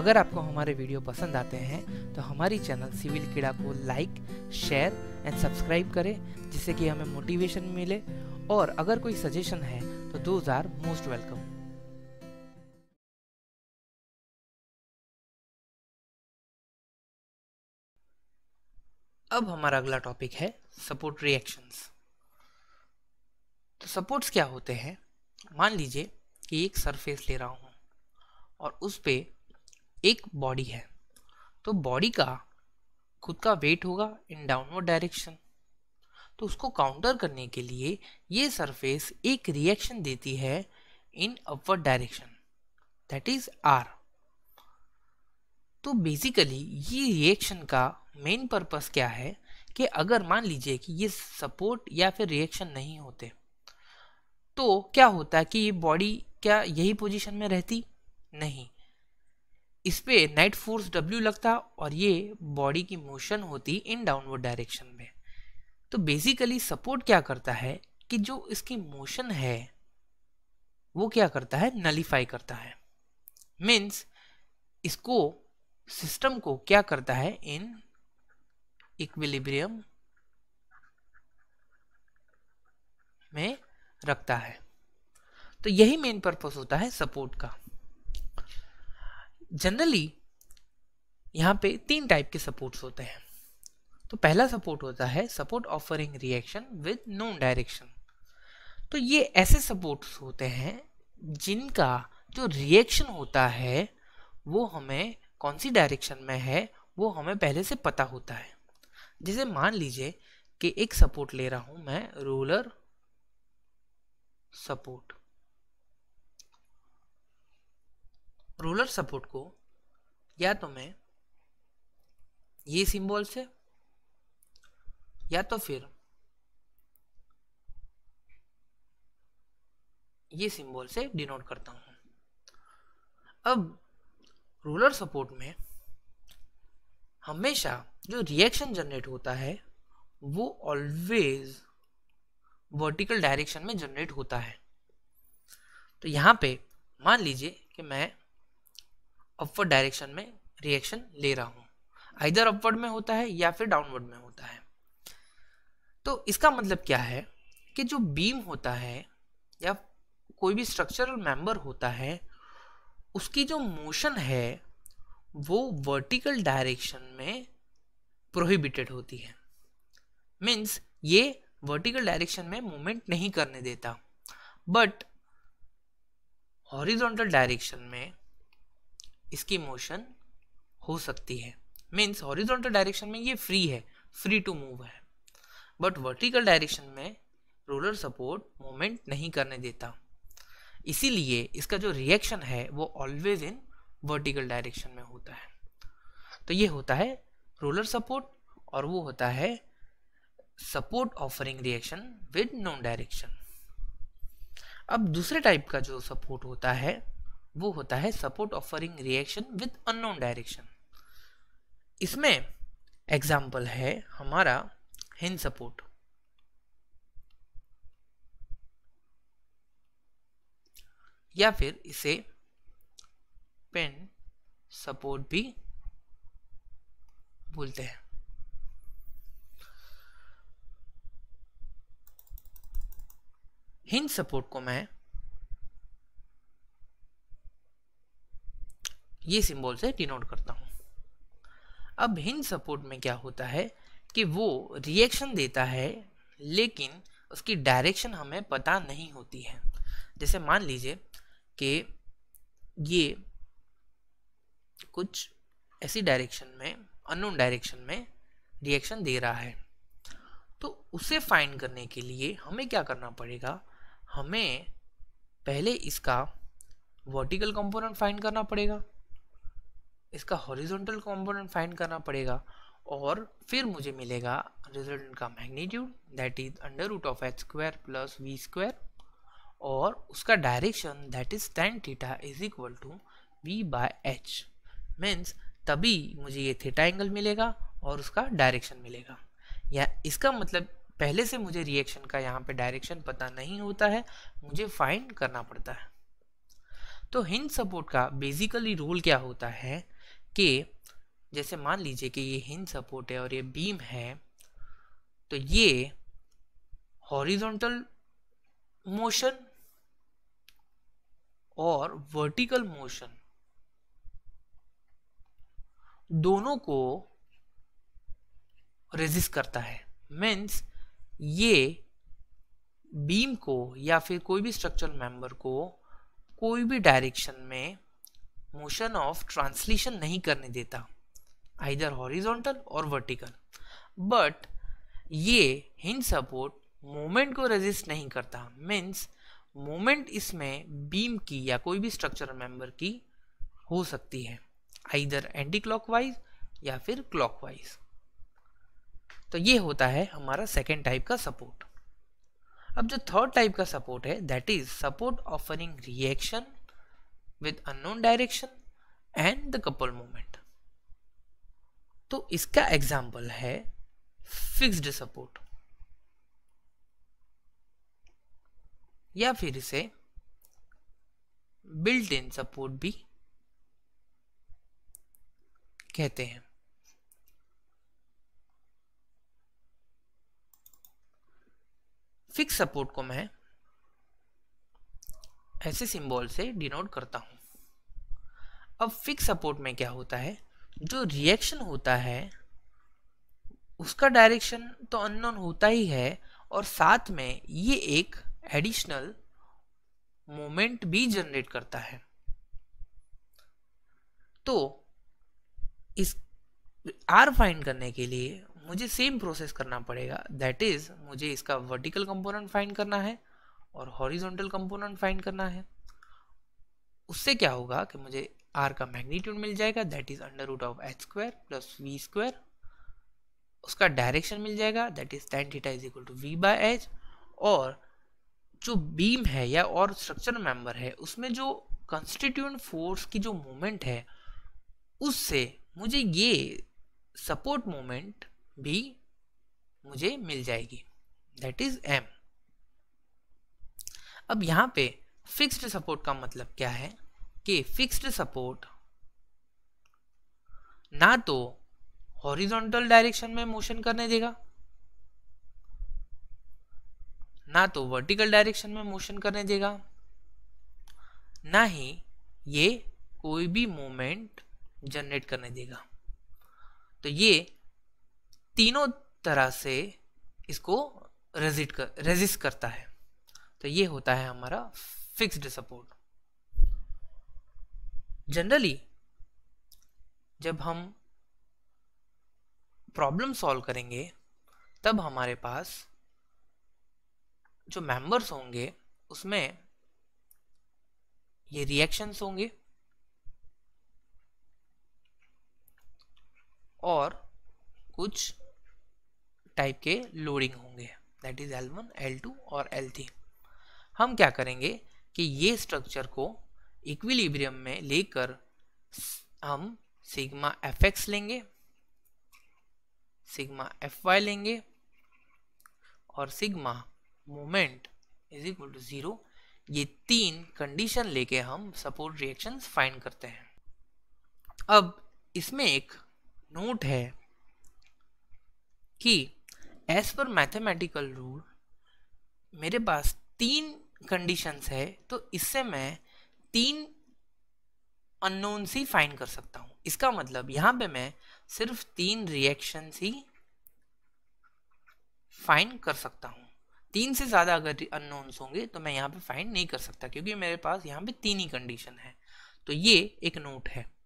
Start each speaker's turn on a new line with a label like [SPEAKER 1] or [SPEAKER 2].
[SPEAKER 1] अगर आपको हमारे वीडियो पसंद आते हैं तो हमारी चैनल सिविल कीड़ा को लाइक शेयर एंड सब्सक्राइब करें जिससे कि हमें मोटिवेशन मिले और अगर कोई सजेशन है तो दोज आर मोस्ट वेलकम अब हमारा अगला टॉपिक है सपोर्ट रिएक्शंस तो सपोर्ट्स क्या होते हैं मान लीजिए कि एक सरफेस ले रहा हूं और उस पर एक बॉडी है तो बॉडी का खुद का वेट होगा इन डाउनवर्ड डायरेक्शन तो उसको काउंटर करने के लिए ये सरफेस एक रिएक्शन देती है in upward direction that is R तो बेसिकली ये रिएक्शन का मेन पर्पस क्या है कि अगर मान लीजिए कि ये सपोर्ट या फिर रिएक्शन नहीं होते तो क्या होता है कि ये बॉडी क्या यही पोजीशन में रहती नहीं इस पे नाइट फोर्स W लगता और ये बॉडी की मोशन होती इन डाउनवर्ड डायरेक्शन में तो बेसिकली सपोर्ट क्या करता है कि जो इसकी मोशन है वो क्या करता है नलीफाई करता है मीन्स इसको सिस्टम को क्या करता है इन इक्विलिब्रियम में रखता है तो यही मेन पर्पस होता है सपोर्ट का जनरली यहाँ पे तीन टाइप के सपोर्ट्स होते हैं तो पहला सपोर्ट होता है support offering reaction with known direction तो ये ऐसे सपोर्ट्स होते हैं जिनका जो रिएक्शन होता है वो हमें कौन सी डायरेक्शन में है वो हमें पहले से पता होता है जैसे मान लीजिए कि एक सपोर्ट ले रहा हूँ मैं रोलर सपोर्ट रोलर सपोर्ट को या तो मैं ये सिंबल से या तो फिर ये सिंबल से डिनोट करता हूँ अब रोलर सपोर्ट में हमेशा जो रिएक्शन जनरेट होता है वो ऑलवेज वर्टिकल डायरेक्शन में जनरेट होता है तो यहाँ पे मान लीजिए कि मैं अपवर्ड डायरेक्शन में रिएक्शन ले रहा हूँ आइधर अपवर्ड में होता है या फिर डाउनवर्ड में होता है तो इसका मतलब क्या है कि जो बीम होता है या कोई भी स्ट्रक्चरल मेंबर होता है उसकी जो मोशन है वो वर्टिकल डायरेक्शन में प्रोहिबिटेड होती है मीन्स ये वर्टिकल डायरेक्शन में मूवमेंट नहीं करने देता बट हॉरिजॉन्टल डायरेक्शन में इसकी मोशन हो सकती है मीन्स हॉरिजॉन्टल डायरेक्शन में ये फ्री है फ्री टू मूव है बट वर्टिकल डायरेक्शन में रोलर सपोर्ट मोमेंट नहीं करने देता इसीलिए इसका जो रिएक्शन है वो ऑलवेज इन वर्टिकल डायरेक्शन में होता है तो ये होता है रोलर सपोर्ट और वो होता है support offering reaction with non direction अब दूसरे टाइप का जो सपोर्ट होता है वो होता है support offering reaction with unknown direction इसमें एग्जाम्पल है हमारा हिंद सपोर्ट या फिर इसे पेन सपोर्ट भी बोलते हैं हिंद सपोर्ट को मैं ये सिंबल से डिनोट करता हूँ अब हिंज सपोर्ट में क्या होता है कि वो रिएक्शन देता है लेकिन उसकी डायरेक्शन हमें पता नहीं होती है जैसे मान लीजिए कि ये कुछ ऐसी डायरेक्शन में अननोन डायरेक्शन में रिएक्शन दे रहा है तो उसे फाइंड करने के लिए हमें क्या करना पड़ेगा हमें पहले इसका वर्टिकल कंपोनेंट फाइंड करना पड़ेगा इसका हॉरिजॉन्टल कंपोनेंट फाइंड करना पड़ेगा और फिर मुझे मिलेगा रिजल्टेंट का magnitude that is under root of H square plus V square और उसका direction that is tan theta is equal to V by H means तभी मुझे ये थीटा एंगल मिलेगा और उसका डायरेक्शन मिलेगा या इसका मतलब पहले से मुझे रिएक्शन का यहाँ पे डायरेक्शन पता नहीं होता है मुझे फाइंड करना पड़ता है तो हिंज सपोर्ट का बेसिकली रोल क्या होता है कि जैसे मान लीजिए कि ये हिंज सपोर्ट है और ये बीम है तो ये हॉरिजॉन्टल मोशन और वर्टिकल मोशन दोनों को रेजिस्ट करता है मीन्स ये बीम को या फिर कोई भी स्ट्रक्चरल मेंबर को कोई भी डायरेक्शन में मोशन ऑफ ट्रांसलेशन नहीं करने देता आइदर हॉरिजोंटल और वर्टिकल बट ये हिंज सपोर्ट मोमेंट को रेजिस्ट नहीं करता मीन्स मोमेंट इसमें बीम की या कोई भी स्ट्रक्चरल मेंबर की हो सकती है आइदर एंटी क्लॉकवाइज या फिर क्लॉकवाइज तो ये होता है हमारा सेकेंड टाइप का सपोर्ट अब जो थर्ड टाइप का सपोर्ट है that is support offering reaction with unknown direction and the couple moment तो इसका एग्जाम्पल है फिक्स्ड सपोर्ट या फिर इसे बिल्ट इन सपोर्ट भी कहते हैं फिक्स सपोर्ट को मैं ऐसे सिंबल से डिनोट करता हूँ अब फिक्स सपोर्ट में क्या होता है जो रिएक्शन होता है उसका डायरेक्शन तो अननोन होता ही है और साथ में ये एक एडिशनल मोमेंट भी जनरेट करता है तो इस आर फाइंड करने के लिए मुझे सेम प्रोसेस करना पड़ेगा दैट इज मुझे इसका वर्टिकल कंपोनेंट फाइंड करना है और हॉरिजॉन्टल कंपोनेंट फाइंड करना है उससे क्या होगा कि मुझे आर का मैग्नीट्यूड मिल जाएगा that is under root of H square plus V square उसका डायरेक्शन मिल जाएगा that is tan theta is equal to V by H और जो बीम है या और स्ट्रक्चर मेंबर है उसमें जो कंस्टिट्यूंट फोर्स की जो मोमेंट है उससे मुझे ये सपोर्ट मोमेंट भी मुझे मिल जाएगी दैट इज एम अब यहाँ पे फिक्स्ड सपोर्ट का मतलब क्या है कि फिक्स्ड सपोर्ट ना तो हॉरिजॉन्टल डायरेक्शन में मोशन करने देगा ना तो वर्टिकल डायरेक्शन में मोशन करने देगा ना ही ये कोई भी मोमेंट जनरेट करने देगा तो ये तीनों तरह से इसको रेजिट कर रेजिस्ट करता है तो ये होता है हमारा फिक्स्ड सपोर्ट जनरली जब हम प्रॉब्लम सॉल्व करेंगे तब हमारे पास जो मेंबर्स होंगे उसमें ये रिएक्शंस होंगे और कुछ टाइप के लोडिंग होंगे that is L one L two और एल थ्री हम क्या करेंगे कि ये स्ट्रक्चर को इक्विलिब्रियम में लेकर हम सिग्मा एफ एक्स लेंगे सिग्मा एफ वाई लेंगे और sigma moment is equal to zero ये तीन कंडीशन लेके हम सपोर्ट रिएक्शंस फाइंड करते हैं अब इसमें एक नोट है कि एज पर मैथमेटिकल रूल मेरे पास तीन कंडीशंस है तो इससे मैं तीन अननोन्स ही फाइंड कर सकता हूँ इसका मतलब यहाँ पे मैं सिर्फ तीन रिएक्शंस ही फाइंड कर सकता हूँ तीन से ज़्यादा अगर अननोन्स होंगे तो मैं यहाँ पे फाइंड नहीं कर सकता क्योंकि मेरे पास यहाँ पे तीन ही कंडीशन है तो ये एक नोट है